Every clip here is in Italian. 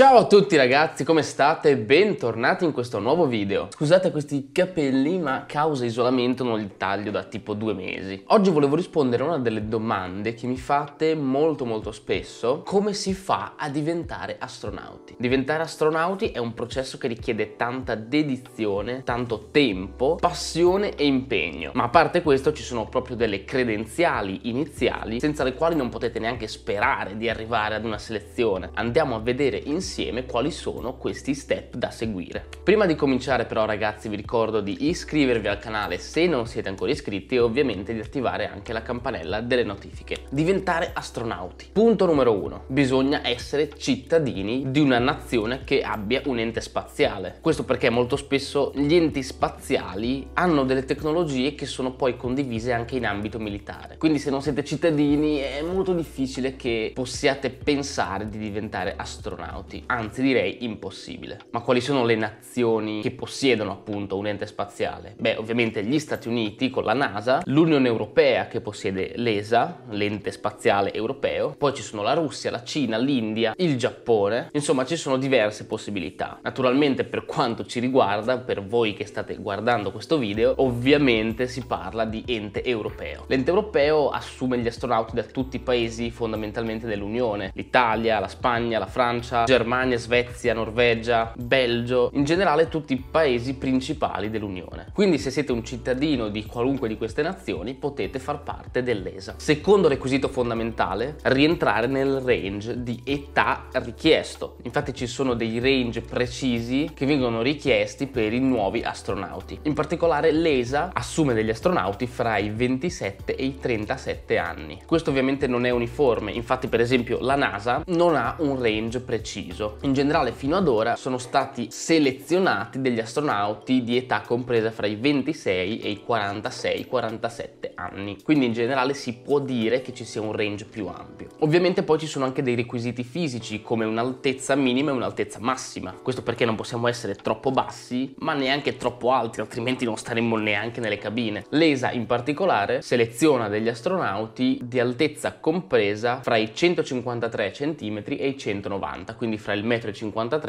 Ciao a tutti ragazzi, come state? Bentornati in questo nuovo video. Scusate questi capelli, ma causa isolamento non li taglio da tipo due mesi. Oggi volevo rispondere a una delle domande che mi fate molto molto spesso. Come si fa a diventare astronauti? Diventare astronauti è un processo che richiede tanta dedizione, tanto tempo, passione e impegno. Ma a parte questo ci sono proprio delle credenziali iniziali senza le quali non potete neanche sperare di arrivare ad una selezione. Andiamo a vedere insieme insieme quali sono questi step da seguire. Prima di cominciare però ragazzi vi ricordo di iscrivervi al canale se non siete ancora iscritti e ovviamente di attivare anche la campanella delle notifiche. Diventare astronauti. Punto numero uno. Bisogna essere cittadini di una nazione che abbia un ente spaziale. Questo perché molto spesso gli enti spaziali hanno delle tecnologie che sono poi condivise anche in ambito militare. Quindi se non siete cittadini è molto difficile che possiate pensare di diventare astronauti remoti, anzi direi impossibile. Ma quali sono le nazioni che possiedono appunto un ente spaziale? Beh, ovviamente gli Stati Uniti con la NASA, l'Unione Europea che possiede l'ESA, l'ente spaziale europeo, poi ci sono la Russia, la Cina, l'India, il Giappone, insomma ci sono diverse possibilità. Naturalmente per quanto ci riguarda, per voi che state guardando questo video, ovviamente si parla di ente europeo. L'ente europeo assume gli astronauti da tutti i paesi fondamentalmente dell'Unione, l'Italia, la Spagna, la Francia, Germania, Germania, Svezia, Norvegia, Belgio, in generale tutti i paesi principali dell'Unione. Quindi se siete un cittadino di qualunque di queste nazioni potete far parte dell'ESA. Secondo requisito fondamentale, rientrare nel range di età richiesto. Infatti ci sono dei range precisi che vengono richiesti per i nuovi astronauti. In particolare l'ESA assume degli astronauti fra i 27 e i 37 anni. Questo ovviamente non è uniforme, infatti per esempio la NASA non ha un range preciso preciso. In generale fino ad ora sono stati selezionati degli astronauti di età compresa fra i 26 e i 46-47 anni, quindi in generale si può dire che ci sia un range più ampio. Ovviamente poi ci sono anche dei requisiti fisici come un'altezza minima e un'altezza massima, questo perché non possiamo essere troppo bassi ma neanche troppo alti, altrimenti non staremmo neanche nelle cabine. L'ESA in particolare seleziona degli astronauti di altezza compresa fra i 153 cm e i 190, quindi compresi fra il 1,53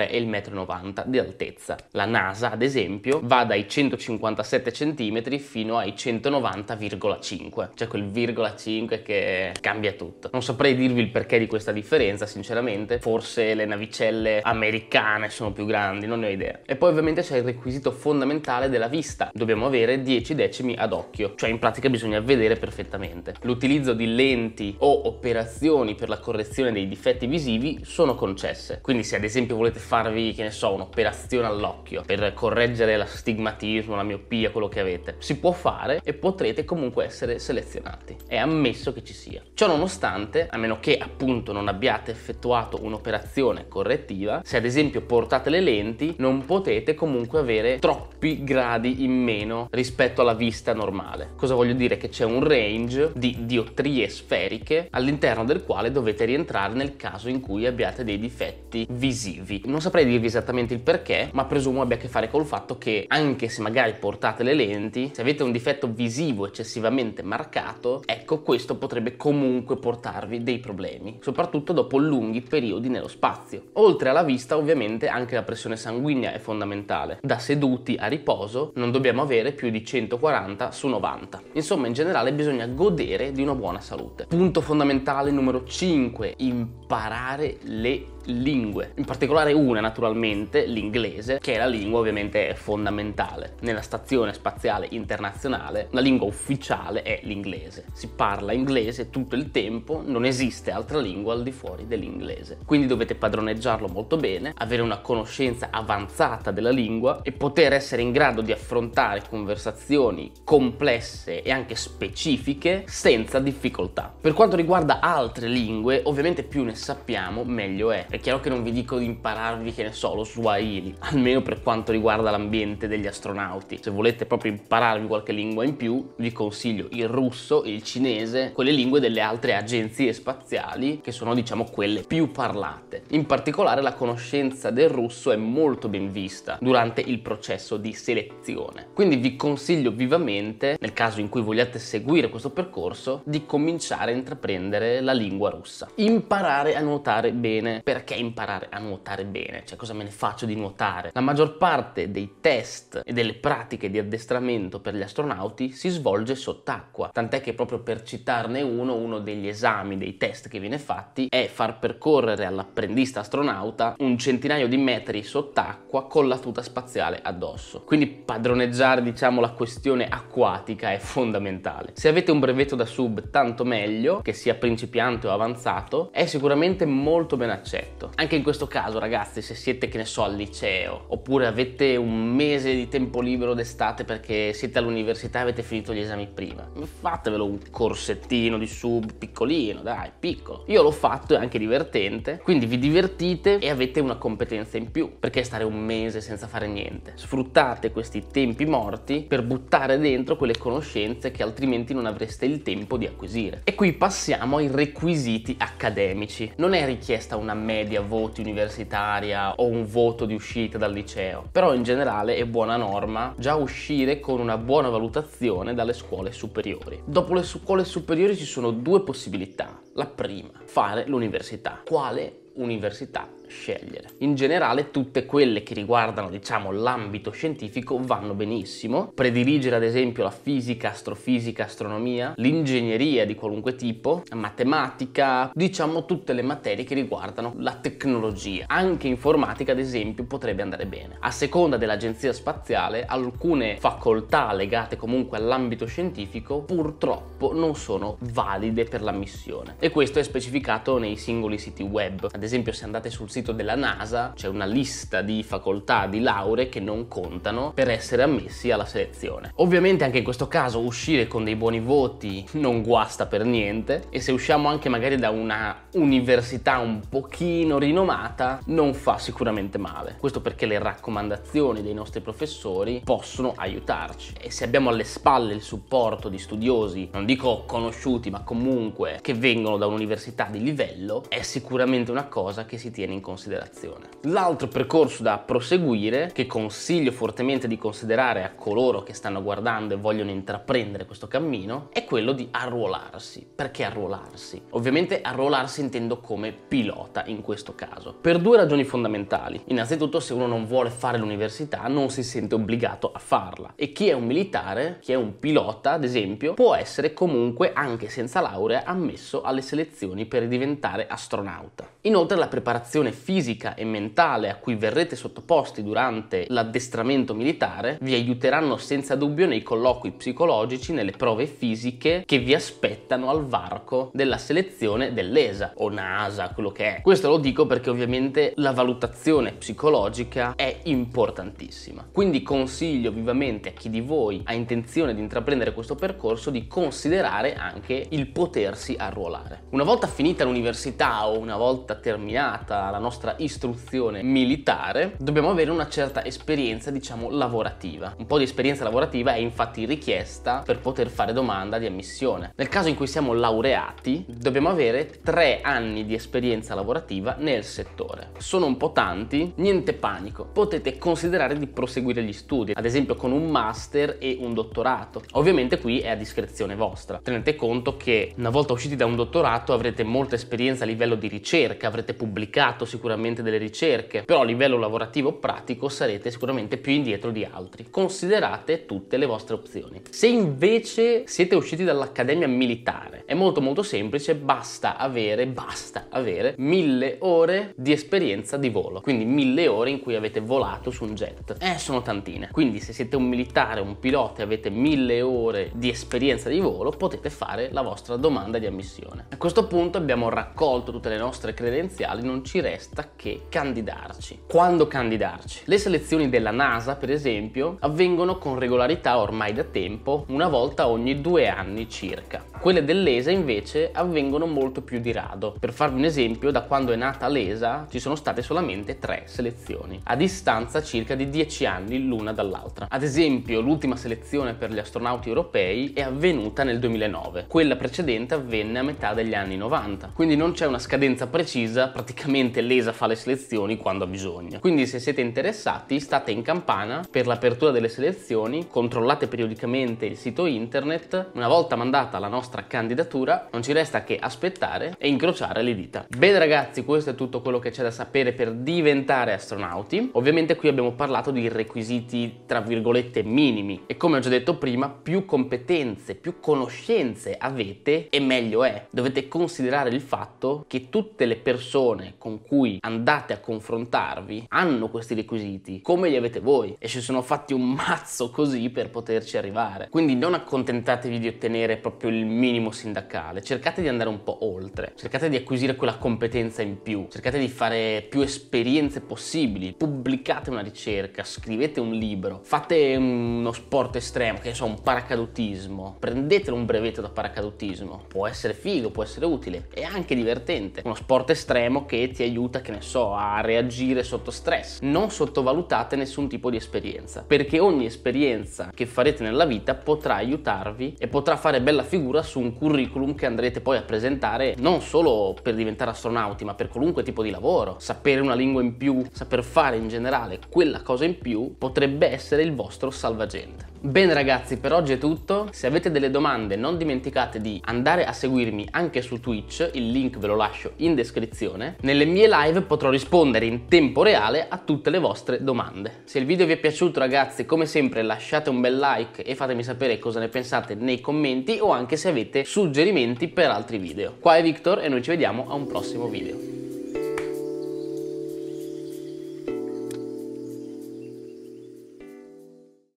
m e il 1,90 m di altezza. La NASA, ad esempio, va dai 157 cm fino ai 190,5, cioè quel virgola 5 che cambia tutto. Non saprei dirvi il perché di questa differenza, sinceramente, forse le navicelle americane sono più grandi, non ne ho idea. E poi ovviamente c'è il requisito fondamentale della vista, dobbiamo avere 10 decimi ad occhio, cioè in pratica bisogna vedere perfettamente. L'utilizzo di lenti o operazioni per la correzione dei difetti visivi sono concesse, quindi se ad esempio volete farvi, che ne so, un'operazione all'occhio per correggere l'astigmatismo, la miopia, quello che avete, si può fare e potrete comunque essere selezionati. È ammesso che ci sia. Ciò nonostante, a meno che appunto non abbiate effettuato un'operazione correttiva, se ad esempio portate le lenti, non potete comunque avere troppi gradi in meno rispetto alla vista normale. Cosa voglio dire? Che c'è un range di diottrie sferiche all'interno del quale dovete rientrare nel caso in cui abbiate dei difetti prodotti visivi. Non saprei dirvi esattamente il perché, ma presumo abbia a che fare col fatto che anche se magari portate le lenti, se avete un difetto visivo eccessivamente marcato, ecco questo potrebbe comunque portarvi dei problemi, soprattutto dopo lunghi periodi nello spazio. Oltre alla vista ovviamente anche la pressione sanguigna è fondamentale. Da seduti a riposo non dobbiamo avere più di 140 su 90. Insomma in generale bisogna godere di una buona salute. Punto fondamentale numero 5, imparare le lingue lingue, in particolare una naturalmente, l'inglese, che è la lingua ovviamente fondamentale. Nella stazione spaziale internazionale la lingua ufficiale è l'inglese. Si parla inglese tutto il tempo, non esiste altra lingua al di fuori dell'inglese. Quindi dovete padroneggiarlo molto bene, avere una conoscenza avanzata della lingua e poter essere in grado di affrontare conversazioni complesse e anche specifiche senza difficoltà. Per quanto riguarda altre lingue, ovviamente più ne sappiamo meglio è. È chiaro che che non vi dico di impararvi, che ne so, lo swahili, almeno per quanto riguarda l'ambiente degli astronauti. Se volete proprio impararvi qualche lingua in più, vi consiglio il russo, il cinese, quelle lingue delle altre agenzie spaziali, che sono diciamo quelle più parlate. In particolare la conoscenza del russo è molto ben vista durante il processo di selezione. Quindi vi consiglio vivamente, nel caso in cui vogliate seguire questo percorso, di cominciare a intraprendere la lingua russa. Imparare a nuotare bene, perché è importante imparare a nuotare bene, cioè cosa me ne faccio di nuotare. La maggior parte dei test e delle pratiche di addestramento per gli astronauti si svolge sott'acqua, tant'è che proprio per citarne uno, uno degli esami, dei test che viene fatti è far percorrere all'apprendista astronauta un centinaio di metri sott'acqua con la tuta spaziale addosso. Quindi padroneggiare diciamo la questione acquatica è fondamentale. Se avete un brevetto da sub tanto meglio, che sia principiante o avanzato, è sicuramente molto ben accetto. Anche anche in questo caso ragazzi se siete che ne so al liceo oppure avete un mese di tempo libero d'estate perché siete all'università e avete finito gli esami prima fatevelo un corsettino di sub piccolino dai piccolo io l'ho fatto è anche divertente quindi vi divertite e avete una competenza in più perché stare un mese senza fare niente sfruttate questi tempi morti per buttare dentro quelle conoscenze che altrimenti non avreste il tempo di acquisire e qui passiamo ai requisiti accademici non è richiesta una media voce voti universitaria o un voto di uscita dal liceo, però in generale è buona norma già uscire con una buona valutazione dalle scuole superiori. Dopo le scuole superiori ci sono due possibilità. La prima, fare l'università. Quale università scegliere. In generale tutte quelle che riguardano diciamo l'ambito scientifico vanno benissimo, prediligere ad esempio la fisica, astrofisica, astronomia, l'ingegneria di qualunque tipo, la matematica, diciamo tutte le materie che riguardano la tecnologia, anche informatica ad esempio potrebbe andare bene. A seconda dell'agenzia spaziale alcune facoltà legate comunque all'ambito scientifico purtroppo non sono valide per la missione e questo è specificato nei singoli siti web, ad esempio se andate sul sito sito della NASA c'è una lista di facoltà, di lauree che non contano per essere ammessi alla selezione. Ovviamente anche in questo caso uscire con dei buoni voti non guasta per niente e se usciamo anche magari da una università un pochino rinomata non fa sicuramente male. Questo perché le raccomandazioni dei nostri professori possono aiutarci e se abbiamo alle spalle il supporto di studiosi, non dico conosciuti ma comunque che vengono da un'università di livello, è sicuramente una cosa che si tiene in considerazione considerazione. L'altro percorso da proseguire, che consiglio fortemente di considerare a coloro che stanno guardando e vogliono intraprendere questo cammino, è quello di arruolarsi. Perché arruolarsi? Ovviamente arruolarsi intendo come pilota in questo caso, per due ragioni fondamentali. Innanzitutto se uno non vuole fare l'università non si sente obbligato a farla e chi è un militare, chi è un pilota ad esempio, può essere comunque anche senza laurea ammesso alle selezioni per diventare astronauta. Inoltre la preparazione fisica e mentale a cui verrete sottoposti durante l'addestramento militare vi aiuteranno senza dubbio nei colloqui psicologici, nelle prove fisiche che vi aspettano al varco della selezione dell'ESA o NASA, quello che è. Questo lo dico perché ovviamente la valutazione psicologica è importantissima. Quindi consiglio vivamente a chi di voi ha intenzione di intraprendere questo percorso di considerare anche il potersi arruolare. Una volta finita l'università o una volta terminata la nostra nostra istruzione militare, dobbiamo avere una certa esperienza, diciamo, lavorativa. Un po' di esperienza lavorativa è infatti richiesta per poter fare domanda di ammissione. Nel caso in cui siamo laureati, dobbiamo avere tre anni di esperienza lavorativa nel settore. Sono un po' tanti, niente panico. Potete considerare di proseguire gli studi, ad esempio con un master e un dottorato. Ovviamente qui è a discrezione vostra. Tenete conto che una volta usciti da un dottorato avrete molta esperienza a livello di ricerca, avrete pubblicato sicuramente sicuramente delle ricerche, però a livello lavorativo pratico sarete sicuramente più indietro di altri. Considerate tutte le vostre opzioni. Se invece siete usciti dall'accademia militare, è molto molto semplice, basta avere, basta avere mille ore di esperienza di volo, quindi mille ore in cui avete volato su un jet. Eh, sono tantine. Quindi se siete un militare, un pilota e avete mille ore di esperienza di volo, potete fare la vostra domanda di ammissione. A questo punto abbiamo raccolto tutte le nostre credenziali, non ci resta resta che candidarci. Quando candidarci? Le selezioni della NASA, per esempio, avvengono con regolarità ormai da tempo, una volta ogni due anni circa. Quelle dell'ESA invece avvengono molto più di rado. Per farvi un esempio, da quando è nata l'ESA ci sono state solamente tre selezioni, a distanza circa di 10 anni l'una dall'altra. Ad esempio, l'ultima selezione per gli astronauti europei è avvenuta nel 2009, quella precedente avvenne a metà degli anni 90, quindi non c'è una scadenza precisa, praticamente l'ESA fa le selezioni quando ha bisogno. Quindi se siete interessati state in campana per l'apertura delle selezioni, controllate periodicamente il sito internet, una volta mandata la nostra nostra candidatura, non ci resta che aspettare e incrociare le dita. Bene ragazzi, questo è tutto quello che c'è da sapere per diventare astronauti. Ovviamente qui abbiamo parlato di requisiti tra virgolette minimi e come ho già detto prima, più competenze, più conoscenze avete e meglio è. Dovete considerare il fatto che tutte le persone con cui andate a confrontarvi hanno questi requisiti, come li avete voi e ci sono fatti un mazzo così per poterci arrivare. Quindi non accontentatevi di ottenere proprio il minimo sindacale, cercate di andare un po' oltre, cercate di acquisire quella competenza in più, cercate di fare più esperienze possibili, pubblicate una ricerca, scrivete un libro, fate uno sport estremo, che ne so, un paracadutismo, prendetelo un brevetto da paracadutismo, può essere figo, può essere utile, è anche divertente, uno sport estremo che ti aiuta, che ne so, a reagire sotto stress. Non sottovalutate nessun tipo di esperienza, perché ogni esperienza che farete nella vita potrà aiutarvi e potrà fare bella figura su un curriculum che andrete poi a presentare non solo per diventare astronauti, ma per qualunque tipo di lavoro. Sapere una lingua in più, saper fare in generale quella cosa in più potrebbe essere il vostro salvagente. Bene ragazzi, per oggi è tutto. Se avete delle domande non dimenticate di andare a seguirmi anche su Twitch, il link ve lo lascio in descrizione. Nelle mie live potrò rispondere in tempo reale a tutte le vostre domande. Se il video vi è piaciuto ragazzi, come sempre lasciate un bel like e fatemi sapere cosa ne pensate nei commenti o anche se avete suggerimenti per altri video. Qua è Victor e noi ci vediamo a un prossimo video.